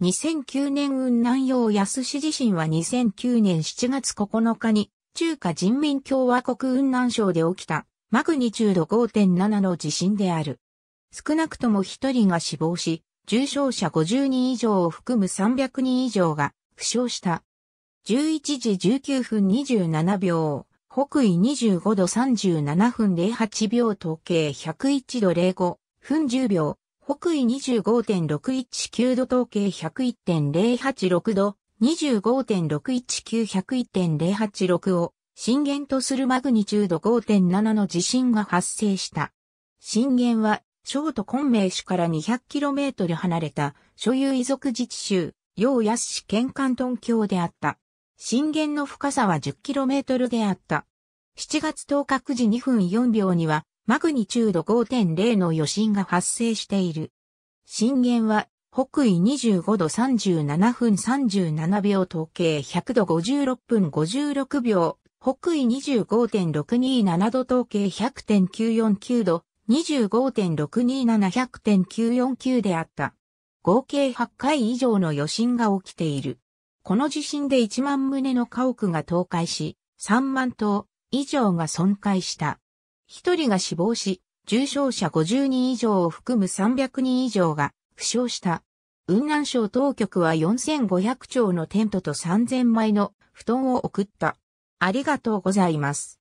2009年雲南洋安市地震は2009年7月9日に中華人民共和国雲南省で起きたマグニチュード5.7の地震である。少なくとも1人が死亡し、重傷者50人以上を含む300人以上が負傷した。11時19分27秒、北緯25度37分08秒統計101度05分10秒、北緯25.619度統計101.086度、25.619101.086を震源とするマグニチュード5.7の地震が発生した。震源は、ショート昆明市から 200km 離れた所有遺族自治州、洋安市県関東京であった。震源の深さは 10km であった。7月10日9時2分4秒には、マグニチュード5.0の余震が発生している。震源は北緯25度37分37秒統計100度56分56秒、北緯25.627度統計100.949度、25.627100.949であった。合計8回以上の余震が起きている。この地震で1万棟の家屋が倒壊し、3万棟以上が損壊した。1人が死亡し、重傷者50人以上を含む300人以上が負傷した。雲南省当局は4500丁のテントと3000枚の布団を送った。ありがとうございます。